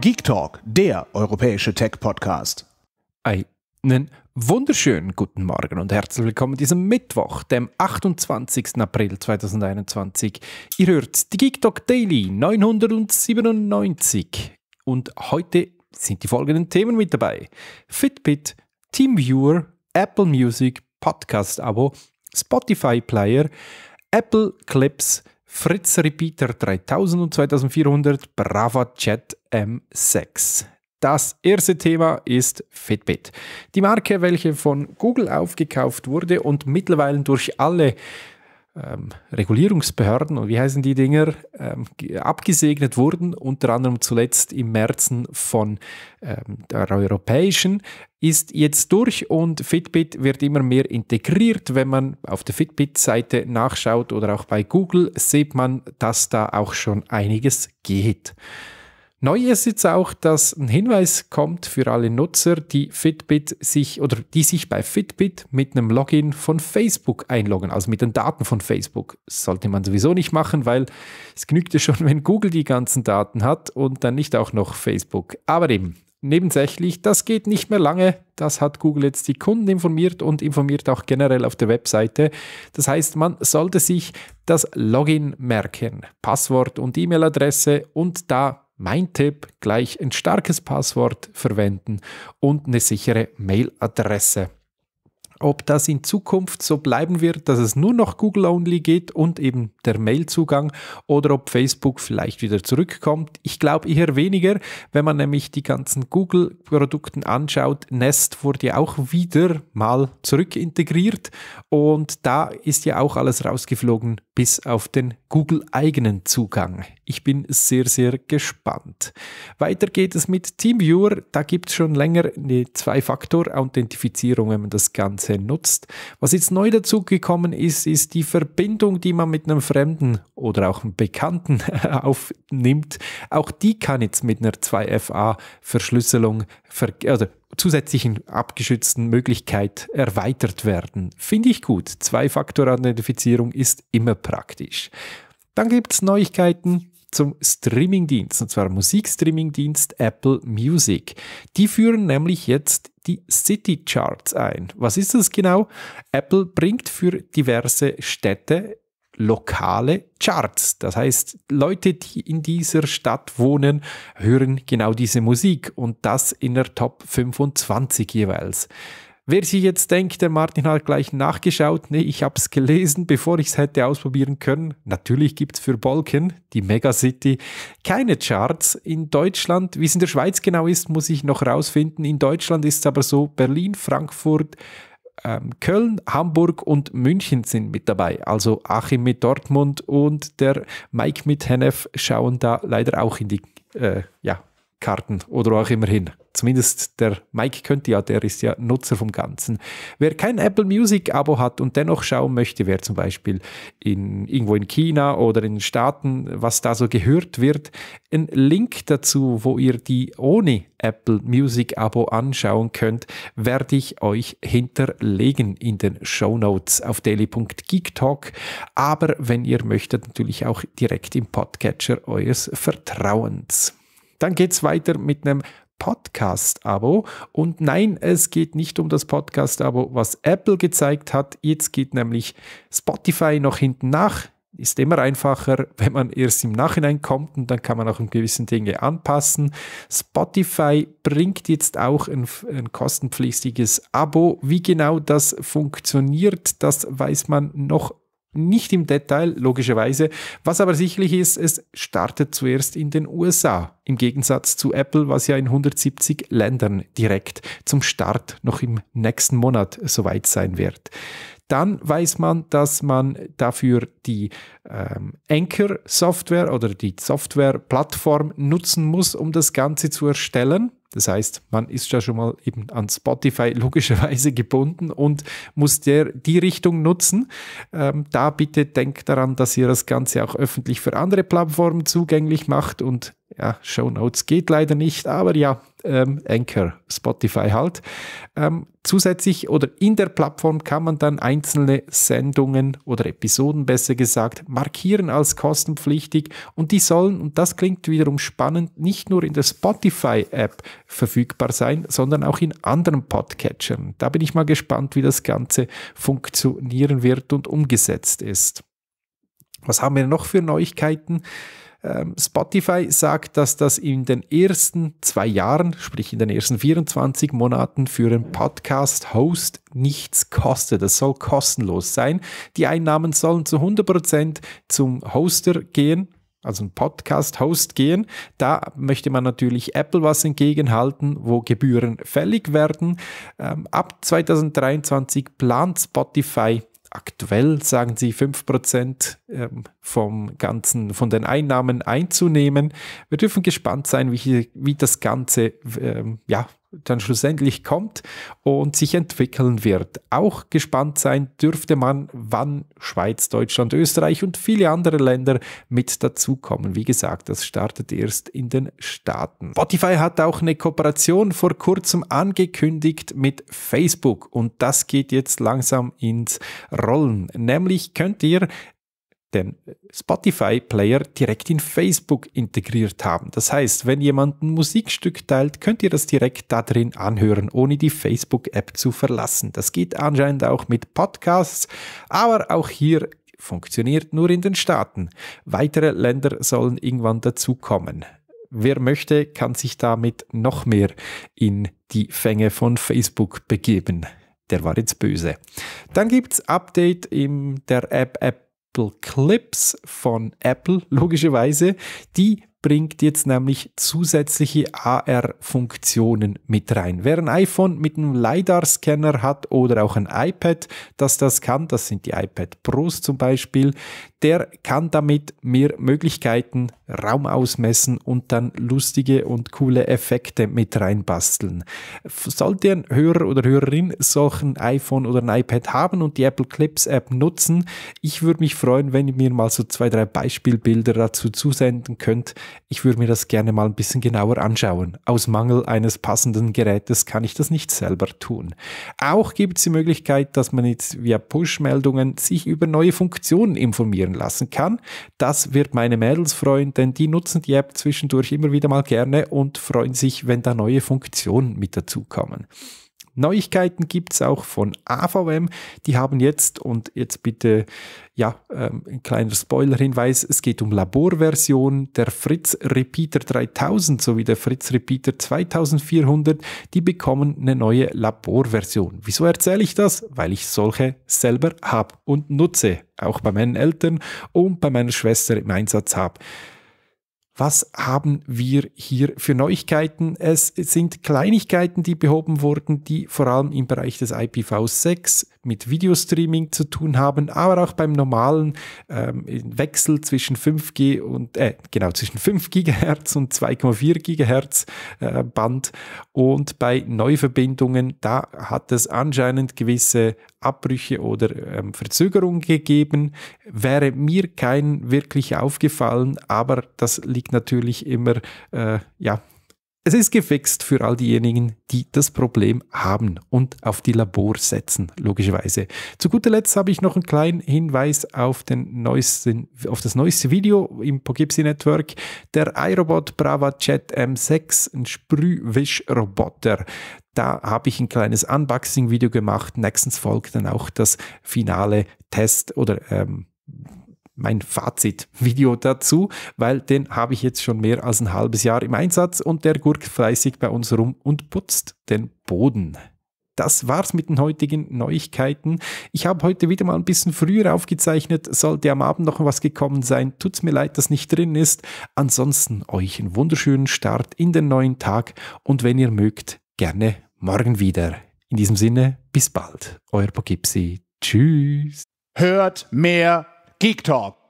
Geek Talk, der europäische Tech-Podcast. Einen wunderschönen guten Morgen und herzlich willkommen diesem Mittwoch, dem 28. April 2021. Ihr hört die Geek Talk Daily 997 und heute sind die folgenden Themen mit dabei: Fitbit, TeamViewer, Apple Music, Podcast-Abo, Spotify-Player, Apple Clips, Fritz Repeater 3000 und 2400 Brava Jet M6. Das erste Thema ist Fitbit. Die Marke, welche von Google aufgekauft wurde und mittlerweile durch alle ähm, Regulierungsbehörden und wie heißen die Dinger, ähm, abgesegnet wurden, unter anderem zuletzt im Märzen von ähm, der Europäischen, ist jetzt durch und Fitbit wird immer mehr integriert. Wenn man auf der Fitbit-Seite nachschaut oder auch bei Google, sieht man, dass da auch schon einiges geht. Neu ist jetzt auch, dass ein Hinweis kommt für alle Nutzer, die Fitbit sich oder die sich bei Fitbit mit einem Login von Facebook einloggen, also mit den Daten von Facebook. Das sollte man sowieso nicht machen, weil es genügt ja schon, wenn Google die ganzen Daten hat und dann nicht auch noch Facebook. Aber eben, nebensächlich, das geht nicht mehr lange. Das hat Google jetzt die Kunden informiert und informiert auch generell auf der Webseite. Das heißt, man sollte sich das Login merken, Passwort und E-Mail-Adresse und da mein Tipp, gleich ein starkes Passwort verwenden und eine sichere Mailadresse ob das in Zukunft so bleiben wird, dass es nur noch Google-only geht und eben der Mail-Zugang oder ob Facebook vielleicht wieder zurückkommt. Ich glaube eher weniger, wenn man nämlich die ganzen Google-Produkten anschaut. Nest wurde ja auch wieder mal zurückintegriert und da ist ja auch alles rausgeflogen, bis auf den Google-eigenen Zugang. Ich bin sehr, sehr gespannt. Weiter geht es mit TeamViewer. Da gibt es schon länger eine Zwei-Faktor-Authentifizierung, wenn man das Ganze Kontakte nutzt. Was jetzt neu dazugekommen ist, ist die Verbindung, die man mit einem Fremden oder auch einem Bekannten aufnimmt. Auch die kann jetzt mit einer 2FA-Verschlüsselung oder also zusätzlichen abgeschützten Möglichkeit erweitert werden. Finde ich gut. Zwei-Faktor-Authentifizierung ist immer praktisch. Dann gibt es Neuigkeiten zum Streamingdienst, und zwar Musikstreamingdienst Apple Music. Die führen nämlich jetzt die City Charts ein. Was ist das genau? Apple bringt für diverse Städte lokale Charts. Das heißt, Leute, die in dieser Stadt wohnen, hören genau diese Musik und das in der Top 25 jeweils. Wer sich jetzt denkt, der Martin hat gleich nachgeschaut, nee, ich habe es gelesen, bevor ich es hätte ausprobieren können. Natürlich gibt es für Balken, die Megacity, keine Charts in Deutschland. Wie es in der Schweiz genau ist, muss ich noch rausfinden. In Deutschland ist es aber so, Berlin, Frankfurt, ähm, Köln, Hamburg und München sind mit dabei. Also Achim mit Dortmund und der Mike mit Hennef schauen da leider auch in die äh, ja, Karten oder auch immerhin. Zumindest der Mike könnte ja, der ist ja Nutzer vom Ganzen. Wer kein Apple Music Abo hat und dennoch schauen möchte, wer zum Beispiel in, irgendwo in China oder in den Staaten, was da so gehört wird, ein Link dazu, wo ihr die ohne Apple Music Abo anschauen könnt, werde ich euch hinterlegen in den Show Notes auf daily.geektalk. Aber wenn ihr möchtet, natürlich auch direkt im Podcatcher eures Vertrauens. Dann geht es weiter mit einem Podcast-Abo. Und nein, es geht nicht um das Podcast-Abo, was Apple gezeigt hat. Jetzt geht nämlich Spotify noch hinten nach. Ist immer einfacher, wenn man erst im Nachhinein kommt und dann kann man auch um gewissen Dinge anpassen. Spotify bringt jetzt auch ein, ein kostenpflichtiges Abo. Wie genau das funktioniert, das weiß man noch nicht im Detail, logischerweise. Was aber sicherlich ist, es startet zuerst in den USA, im Gegensatz zu Apple, was ja in 170 Ländern direkt zum Start noch im nächsten Monat soweit sein wird. Dann weiß man, dass man dafür die ähm, Anchor-Software oder die Software-Plattform nutzen muss, um das Ganze zu erstellen. Das heißt, man ist ja schon mal eben an Spotify logischerweise gebunden und muss der, die Richtung nutzen. Ähm, da bitte denkt daran, dass ihr das Ganze auch öffentlich für andere Plattformen zugänglich macht und ja, Show Notes geht leider nicht, aber ja, ähm, Anchor, Spotify halt. Ähm, zusätzlich oder in der Plattform kann man dann einzelne Sendungen oder Episoden besser gesagt markieren als kostenpflichtig und die sollen, und das klingt wiederum spannend, nicht nur in der Spotify-App verfügbar sein, sondern auch in anderen Podcatchern. Da bin ich mal gespannt, wie das Ganze funktionieren wird und umgesetzt ist. Was haben wir noch für Neuigkeiten? Ähm, Spotify sagt, dass das in den ersten zwei Jahren, sprich in den ersten 24 Monaten für einen Podcast-Host nichts kostet. Das soll kostenlos sein. Die Einnahmen sollen zu 100% zum Hoster gehen, also ein Podcast-Host gehen. Da möchte man natürlich Apple was entgegenhalten, wo Gebühren fällig werden. Ähm, ab 2023 plant Spotify aktuell, sagen Sie, 5% ähm, vom ganzen, von den Einnahmen einzunehmen. Wir dürfen gespannt sein, wie, wie das Ganze ähm, ja, dann schlussendlich kommt und sich entwickeln wird. Auch gespannt sein dürfte man, wann Schweiz, Deutschland, Österreich und viele andere Länder mit dazukommen. Wie gesagt, das startet erst in den Staaten. Spotify hat auch eine Kooperation vor kurzem angekündigt mit Facebook und das geht jetzt langsam ins Rollen. Nämlich könnt ihr den Spotify-Player direkt in Facebook integriert haben. Das heißt, wenn jemand ein Musikstück teilt, könnt ihr das direkt da drin anhören, ohne die Facebook-App zu verlassen. Das geht anscheinend auch mit Podcasts, aber auch hier funktioniert nur in den Staaten. Weitere Länder sollen irgendwann dazukommen. Wer möchte, kann sich damit noch mehr in die Fänge von Facebook begeben der war jetzt böse. Dann gibt es Update in der App, App Apple Clips von Apple, logischerweise, die bringt jetzt nämlich zusätzliche AR-Funktionen mit rein. Wer ein iPhone mit einem LiDAR-Scanner hat oder auch ein iPad, das das kann, das sind die iPad Pros zum Beispiel, der kann damit mehr Möglichkeiten, Raum ausmessen und dann lustige und coole Effekte mit reinbasteln. Sollte ein Hörer oder Hörerin solch ein iPhone oder ein iPad haben und die Apple Clips App nutzen, ich würde mich freuen, wenn ihr mir mal so zwei, drei Beispielbilder dazu zusenden könnt. Ich würde mir das gerne mal ein bisschen genauer anschauen. Aus Mangel eines passenden Gerätes kann ich das nicht selber tun. Auch gibt es die Möglichkeit, dass man jetzt via Push-Meldungen sich über neue Funktionen informieren lassen kann. Das wird meine Mädels freuen, denn die nutzen die App zwischendurch immer wieder mal gerne und freuen sich, wenn da neue Funktionen mit dazukommen. Neuigkeiten gibt es auch von AVM. Die haben jetzt, und jetzt bitte ja, ähm, ein kleiner Spoiler-Hinweis, es geht um Laborversion der Fritz Repeater 3000 sowie der Fritz Repeater 2400. Die bekommen eine neue Laborversion. Wieso erzähle ich das? Weil ich solche selber habe und nutze, auch bei meinen Eltern und bei meiner Schwester im Einsatz habe was haben wir hier für Neuigkeiten? Es sind Kleinigkeiten, die behoben wurden, die vor allem im Bereich des IPv6 mit Videostreaming zu tun haben, aber auch beim normalen ähm, Wechsel zwischen 5G und äh, genau zwischen 5 GHz und 2,4 GHz äh, Band und bei Neuverbindungen da hat es anscheinend gewisse Abbrüche oder ähm, Verzögerungen gegeben, wäre mir kein wirklich aufgefallen, aber das liegt natürlich immer äh, ja es ist gefixt für all diejenigen, die das Problem haben und auf die Labor setzen, logischerweise. Zu guter Letzt habe ich noch einen kleinen Hinweis auf, den neuesten, auf das neueste Video im Poughkeepsie Network. Der iRobot Brava Jet M6, ein Sprühwischroboter. Da habe ich ein kleines Unboxing-Video gemacht. Nächstens folgt dann auch das finale Test oder ähm, mein Fazit-Video dazu, weil den habe ich jetzt schon mehr als ein halbes Jahr im Einsatz und der gurkt fleißig bei uns rum und putzt den Boden. Das war's mit den heutigen Neuigkeiten. Ich habe heute wieder mal ein bisschen früher aufgezeichnet. Sollte am Abend noch was gekommen sein, tut's mir leid, dass nicht drin ist. Ansonsten euch einen wunderschönen Start in den neuen Tag und wenn ihr mögt, gerne morgen wieder. In diesem Sinne, bis bald. Euer Pogipsi. Tschüss. Hört mehr Geek Talk.